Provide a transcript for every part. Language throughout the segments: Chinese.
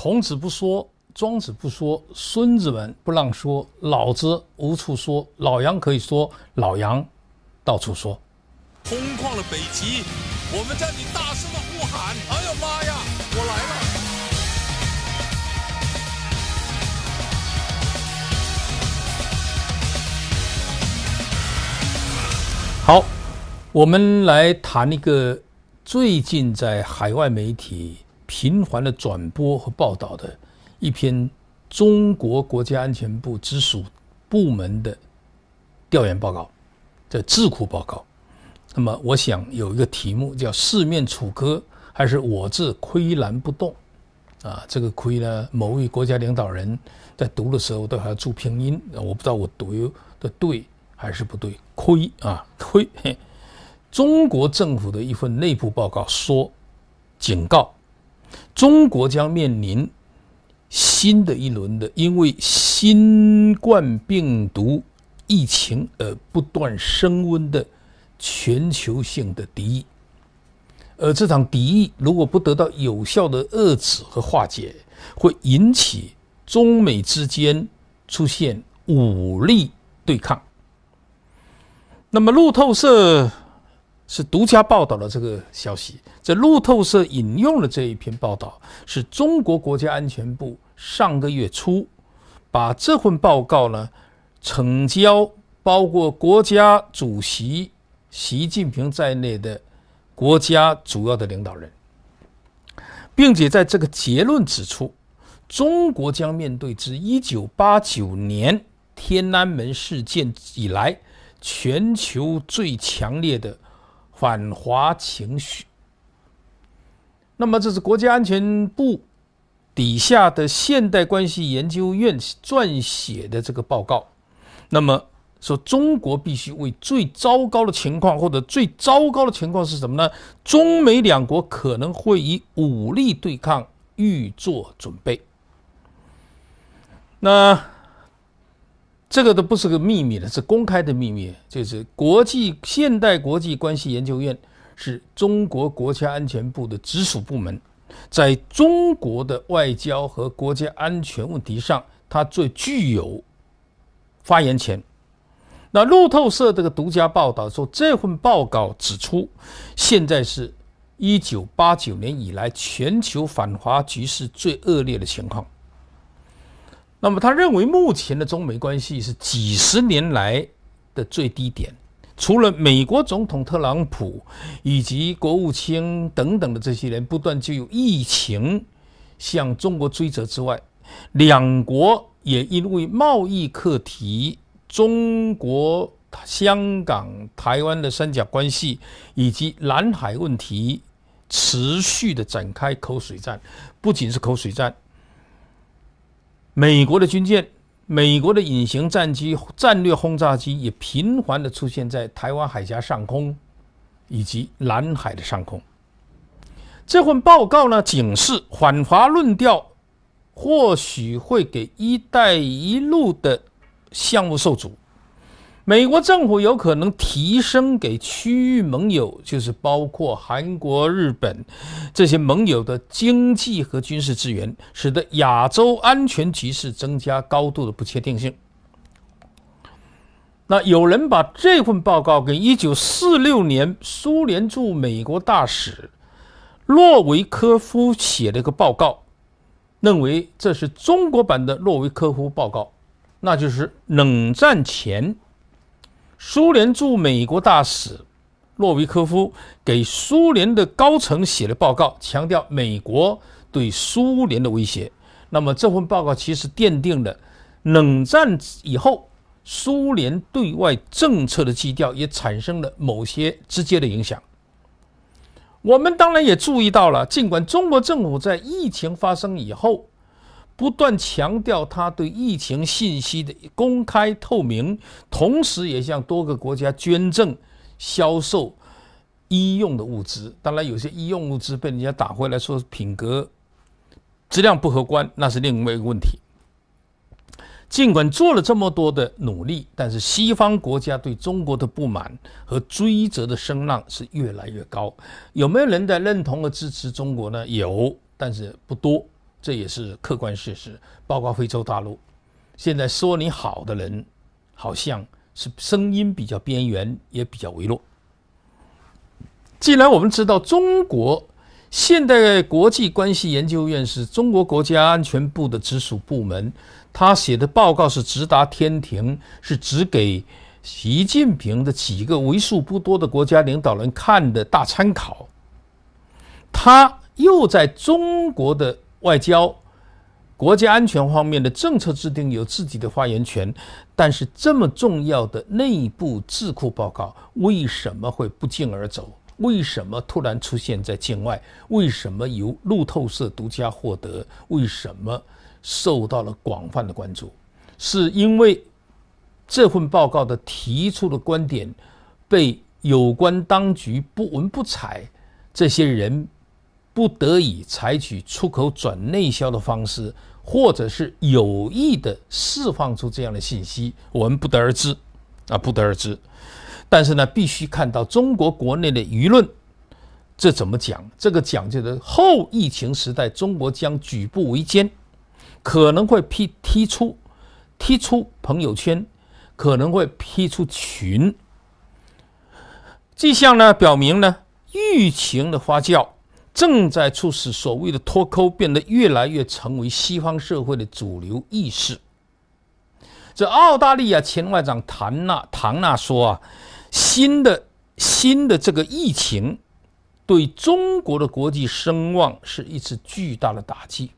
孔子不说，庄子不说，孙子们不让说，老子无处说，老杨可以说，老杨到处说。空旷的北极，我们在大声的呼喊。哎呦妈呀，我来了。好，我们来谈一个最近在海外媒体。频繁的转播和报道的一篇中国国家安全部直属部门的调研报告，这智库报告。那么，我想有一个题目叫“四面楚歌”还是“我自岿然不动”啊？这个“岿”呢，某位国家领导人，在读的时候都还要注拼音。我不知道我读的对还是不对。“岿”啊，“岿”。中国政府的一份内部报告说，警告。中国将面临新的一轮的，因为新冠病毒疫情而不断升温的全球性的敌意，而这场敌意如果不得到有效的遏制和化解，会引起中美之间出现武力对抗。那么，路透社。是独家报道的这个消息，这路透社引用了这一篇报道，是中国国家安全部上个月初把这份报告呢呈交包括国家主席习近平在内的国家主要的领导人，并且在这个结论指出，中国将面对自1989年天安门事件以来全球最强烈的。反华情绪。那么，这是国家安全部底下的现代关系研究院撰写的这个报告。那么说，中国必须为最糟糕的情况，或者最糟糕的情况是什么呢？中美两国可能会以武力对抗，预做准备。那。这个都不是个秘密了，是公开的秘密。就是国际现代国际关系研究院是中国国家安全部的直属部门，在中国的外交和国家安全问题上，它最具有发言权。那路透社这个独家报道说，这份报告指出，现在是一九八九年以来全球反华局势最恶劣的情况。那么，他认为目前的中美关系是几十年来的最低点。除了美国总统特朗普以及国务卿等等的这些人不断就有疫情向中国追责之外，两国也因为贸易课题、中国香港、台湾的三角关系以及南海问题持续的展开口水战，不仅是口水战。美国的军舰、美国的隐形战机、战略轰炸机也频繁的出现在台湾海峡上空，以及南海的上空。这份报告呢，警示反华论调或许会给“一带一路”的项目受阻。美国政府有可能提升给区域盟友，就是包括韩国、日本这些盟友的经济和军事资源，使得亚洲安全局势增加高度的不确定性。那有人把这份报告跟一九四六年苏联驻美国大使洛维科夫写了一个报告，认为这是中国版的洛维科夫报告，那就是冷战前。苏联驻美国大使洛维科夫给苏联的高层写了报告，强调美国对苏联的威胁。那么这份报告其实奠定了冷战以后苏联对外政策的基调，也产生了某些直接的影响。我们当然也注意到了，尽管中国政府在疫情发生以后。不断强调他对疫情信息的公开透明，同时也向多个国家捐赠、销售医用的物资。当然，有些医用物资被人家打回来说品格、质量不合关，那是另外一个问题。尽管做了这么多的努力，但是西方国家对中国的不满和追责的声浪是越来越高。有没有人在认同和支持中国呢？有，但是不多。这也是客观事实，包括非洲大陆。现在说你好的人，好像是声音比较边缘，也比较微弱。既然我们知道，中国现代国际关系研究院是中国国家安全部的直属部门，他写的报告是直达天庭，是只给习近平的几个为数不多的国家领导人看的大参考。他又在中国的。外交、国家安全方面的政策制定有自己的发言权，但是这么重要的内部智库报告为什么会不胫而走？为什么突然出现在境外？为什么由路透社独家获得？为什么受到了广泛的关注？是因为这份报告的提出的观点被有关当局不闻不睬？这些人？不得已采取出口转内销的方式，或者是有意的释放出这样的信息，我们不得而知，啊，不得而知。但是呢，必须看到中国国内的舆论，这怎么讲？这个讲究的后疫情时代，中国将举步维艰，可能会踢踢出踢出朋友圈，可能会踢出群。迹象呢，表明呢，疫情的发酵。正在促使所谓的脱钩变得越来越成为西方社会的主流意识。这澳大利亚前外长唐纳唐纳说啊，新的新的这个疫情对中国的国际声望是一次巨大的打击。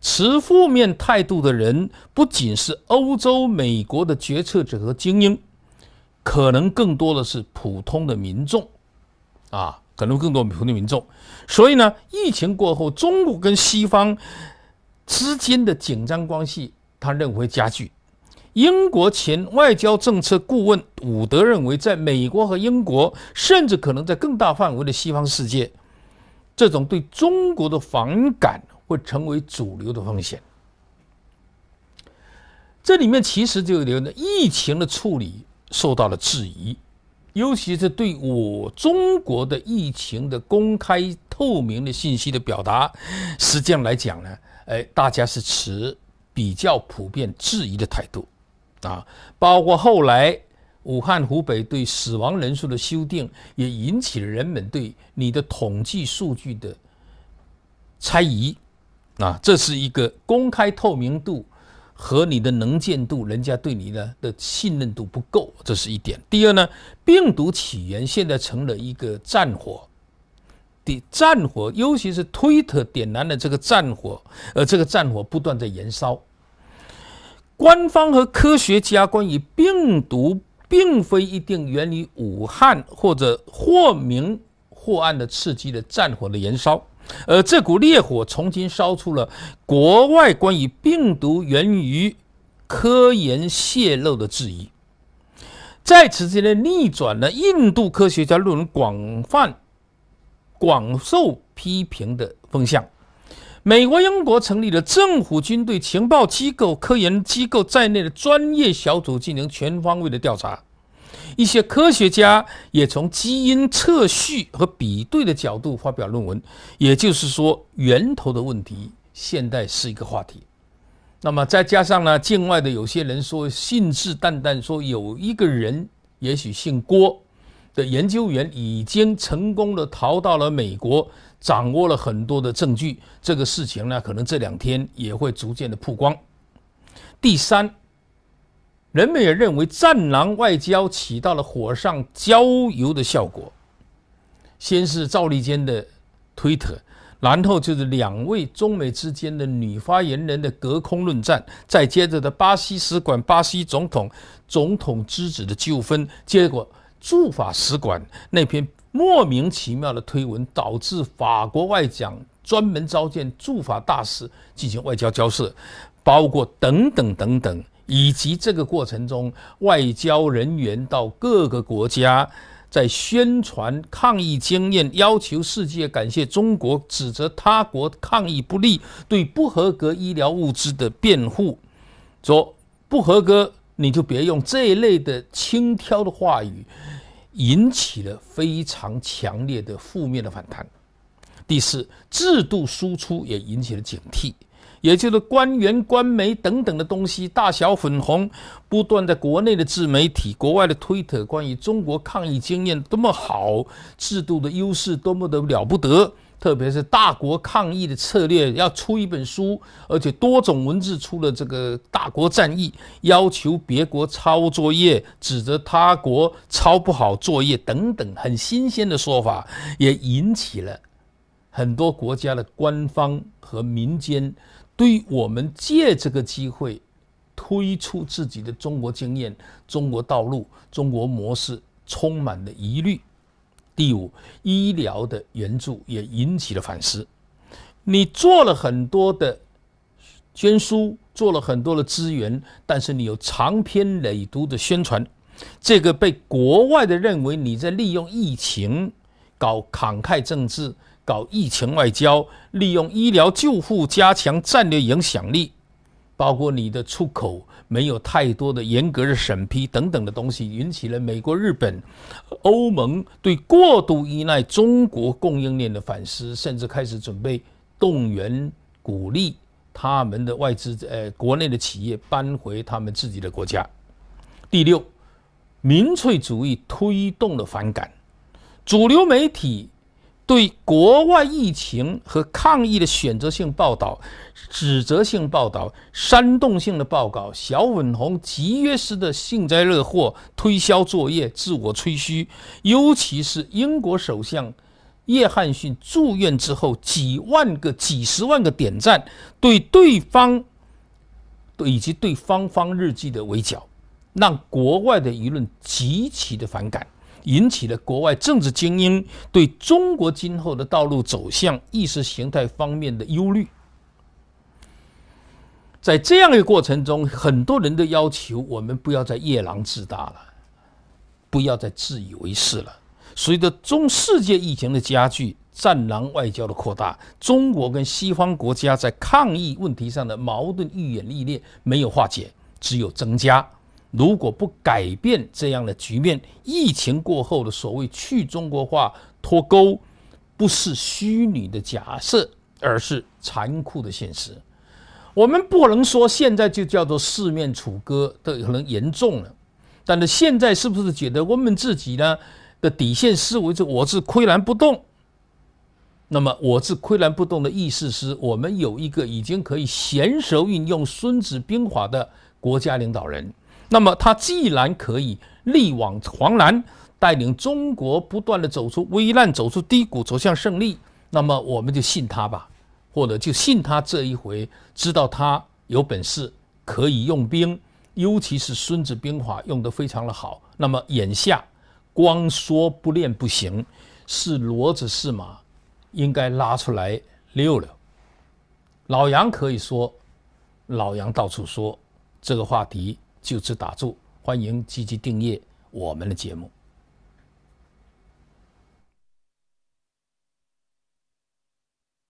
持负面态度的人不仅是欧洲、美国的决策者和精英，可能更多的是普通的民众，啊。可能更多普通的民众，所以呢，疫情过后，中国跟西方之间的紧张关系，他认为会加剧。英国前外交政策顾问伍德认为，在美国和英国，甚至可能在更大范围的西方世界，这种对中国的反感会成为主流的风险。这里面其实就有点，疫情的处理受到了质疑。尤其是对我中国的疫情的公开透明的信息的表达，实际上来讲呢，哎，大家是持比较普遍质疑的态度，啊，包括后来武汉湖北对死亡人数的修订，也引起了人们对你的统计数据的猜疑，啊，这是一个公开透明度。和你的能见度，人家对你的的信任度不够，这是一点。第二呢，病毒起源现在成了一个战火的战火，尤其是推特点燃了这个战火，而这个战火不断在燃烧。官方和科学家关于病毒并非一定源于武汉，或者或明或暗的刺激的战火的燃烧。而这股烈火重新烧出了国外关于病毒源于科研泄露的质疑，在此之间逆转了印度科学家论文广泛广受批评的风向。美国、英国成立了政府、军队、情报机构、科研机构在内的专业小组，进行全方位的调查。一些科学家也从基因测序和比对的角度发表论文，也就是说，源头的问题现在是一个话题。那么再加上呢，境外的有些人说，信誓旦旦说有一个人，也许姓郭的研究员已经成功的逃到了美国，掌握了很多的证据。这个事情呢，可能这两天也会逐渐的曝光。第三。人们也认为，战狼外交起到了火上浇油的效果。先是赵立坚的推特，然后就是两位中美之间的女发言人的隔空论战，再接着的巴西使馆、巴西总统、总统之子的纠纷，结果驻法使馆那篇莫名其妙的推文，导致法国外长专门召见驻法大使进行外交交涉，包括等等等等。以及这个过程中，外交人员到各个国家，在宣传抗疫经验，要求世界感谢中国，指责他国抗疫不力，对不合格医疗物资的辩护，说不合格你就别用这一类的轻佻的话语，引起了非常强烈的负面的反弹。第四，制度输出也引起了警惕。也就是官员、官媒等等的东西，大小粉红不断，在国内的自媒体、国外的推特，关于中国抗疫经验多么好，制度的优势多么的了不得，特别是大国抗疫的策略，要出一本书，而且多种文字出了这个大国战役，要求别国抄作业，指责他国抄不好作业等等，很新鲜的说法，也引起了很多国家的官方和民间。对于我们借这个机会推出自己的中国经验、中国道路、中国模式，充满了疑虑。第五，医疗的援助也引起了反思。你做了很多的捐书，做了很多的资源，但是你有长篇累牍的宣传，这个被国外的认为你在利用疫情搞慷慨政治。搞疫情外交，利用医疗救护加强战略影响力，包括你的出口没有太多的严格的审批等等的东西，引起了美国、日本、欧盟对过度依赖中国供应链的反思，甚至开始准备动员鼓励他们的外资呃国内的企业搬回他们自己的国家。第六，民粹主义推动了反感，主流媒体。对国外疫情和抗疫的选择性报道、指责性报道、煽动性的报告，小粉红吉约斯的幸灾乐祸、推销作业、自我吹嘘，尤其是英国首相约翰逊住院之后，几万个、几十万个点赞，对对方、对以及对方方日记的围剿，让国外的舆论极其的反感。引起了国外政治精英对中国今后的道路走向、意识形态方面的忧虑。在这样的过程中，很多人都要求我们不要再夜郎自大了，不要再自以为是了。随着中世界疫情的加剧，战狼外交的扩大，中国跟西方国家在抗疫问题上的矛盾愈演愈烈，没有化解，只有增加。如果不改变这样的局面，疫情过后的所谓去中国化脱钩，不是虚拟的假设，而是残酷的现实。我们不能说现在就叫做四面楚歌，都可能严重了。但是现在是不是觉得我们自己呢的底线思维是我是岿然不动？那么我是岿然不动的意思是，我们有一个已经可以娴熟运用《孙子兵法》的国家领导人。那么他既然可以力挽狂澜，带领中国不断的走出危难、走出低谷、走向胜利，那么我们就信他吧，或者就信他这一回，知道他有本事，可以用兵，尤其是《孙子兵法》用得非常的好。那么眼下光说不练不行，是骡子是马，应该拉出来溜溜。老杨可以说，老杨到处说这个话题。就此打住，欢迎积极订阅我们的节目。